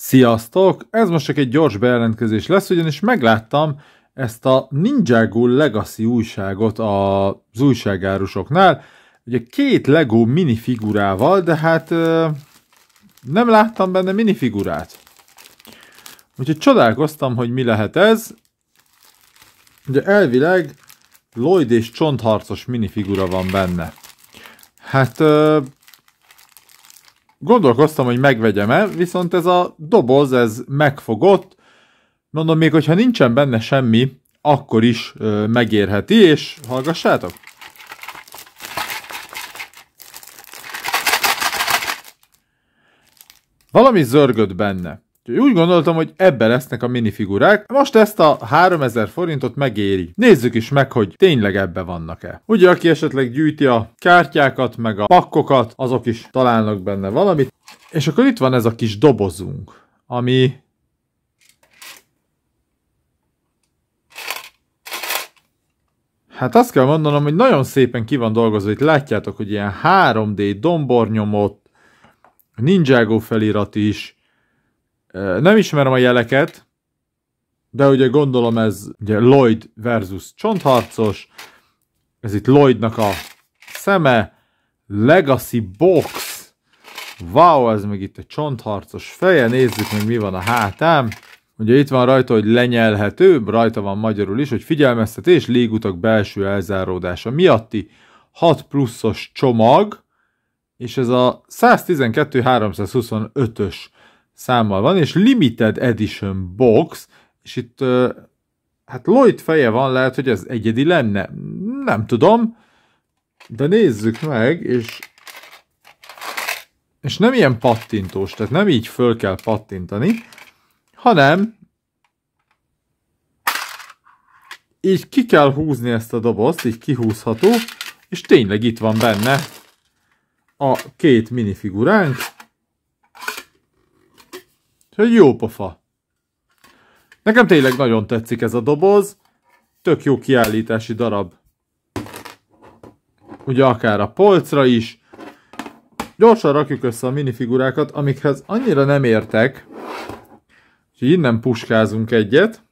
Sziasztok! Ez most csak egy gyors bejelentkezés lesz, ugyanis megláttam ezt a Ninjago Legacy újságot az újságárusoknál. Ugye két Lego minifigurával, de hát nem láttam benne minifigurát. Úgyhogy csodálkoztam, hogy mi lehet ez. Ugye elvileg Lloyd és csontharcos minifigura van benne. Hát Gondolkoztam, hogy megvegyem-e, viszont ez a doboz, ez megfogott. Mondom, még hogyha nincsen benne semmi, akkor is ö, megérheti, és hallgassátok! Valami zörgött benne. Úgyhogy úgy gondoltam, hogy ebbe lesznek a minifigurák. Most ezt a 3000 forintot megéri. Nézzük is meg, hogy tényleg ebbe vannak-e. Ugye, aki esetleg gyűjti a kártyákat, meg a pakkokat, azok is találnak benne valamit. És akkor itt van ez a kis dobozunk, ami Hát azt kell mondanom, hogy nagyon szépen ki van dolgozva, itt látjátok, hogy ilyen 3D dombornyomot, ninjago felirat is, nem ismerem a jeleket, de ugye gondolom ez ugye Lloyd versus csontharcos, ez itt Lloydnak a szeme, Legacy Box, wow, ez meg itt egy csontharcos feje, nézzük meg mi van a hátám. Ugye itt van rajta, hogy lenyelhető, rajta van magyarul is, hogy figyelmeztetés légutak belső elzáródása miatti 6 pluszos csomag, és ez a 112-325-ös számmal van, és Limited Edition Box, és itt hát Lloyd feje van, lehet, hogy ez egyedi lenne. Nem tudom, de nézzük meg, és és nem ilyen pattintós, tehát nem így föl kell pattintani, hanem így ki kell húzni ezt a dobozt, így kihúzható, és tényleg itt van benne a két minifiguránk, Úgyhogy jó pofa. Nekem tényleg nagyon tetszik ez a doboz. Tök jó kiállítási darab. Ugye akár a polcra is. Gyorsan rakjuk össze a minifigurákat, amikhez annyira nem értek. Úgyhogy innen puskázunk egyet.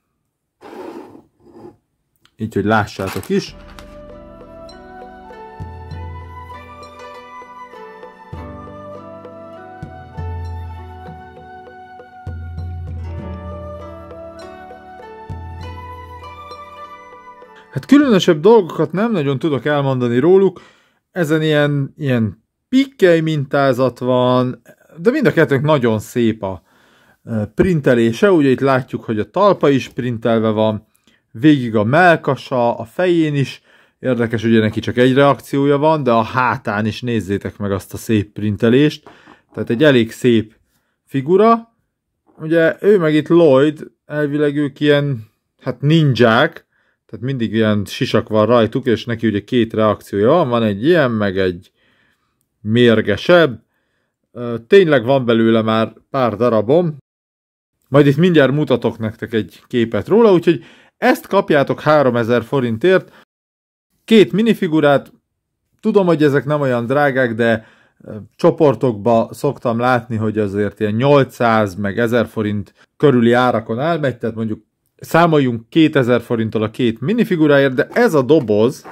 Így, hogy lássátok is. Hát különösebb dolgokat nem nagyon tudok elmondani róluk, ezen ilyen, ilyen pikkely mintázat van, de mind a kettőnk nagyon szép a e, printelése, ugye itt látjuk, hogy a talpa is printelve van, végig a melkasa, a fején is, érdekes, ugye neki csak egy reakciója van, de a hátán is nézzétek meg azt a szép printelést, tehát egy elég szép figura, ugye ő meg itt Lloyd, elvileg ők ilyen, hát ninják, tehát mindig ilyen sisak van rajtuk, és neki ugye két reakciója van, van egy ilyen, meg egy mérgesebb. Tényleg van belőle már pár darabom. Majd itt mindjárt mutatok nektek egy képet róla, úgyhogy ezt kapjátok 3000 forintért. Két minifigurát, tudom, hogy ezek nem olyan drágák, de csoportokba szoktam látni, hogy azért ilyen 800 meg 1000 forint körüli árakon elmegy, tehát mondjuk számoljunk 2000 forinttal a két minifiguráért, de ez a doboz,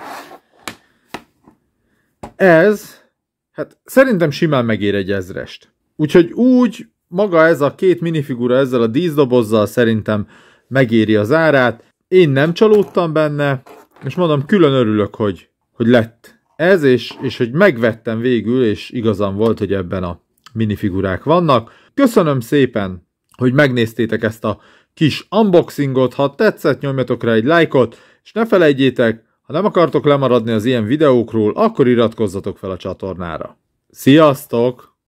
ez, hát szerintem simán megér egy ezrest. Úgyhogy úgy maga ez a két minifigura ezzel a díszdobozzal szerintem megéri az árát. Én nem csalódtam benne, és mondom, külön örülök, hogy, hogy lett ez, és, és hogy megvettem végül, és igazam volt, hogy ebben a minifigurák vannak. Köszönöm szépen, hogy megnéztétek ezt a kis unboxingot, ha tetszett nyomjatok rá egy lájkot, és ne felejtjétek, ha nem akartok lemaradni az ilyen videókról, akkor iratkozzatok fel a csatornára. Sziasztok!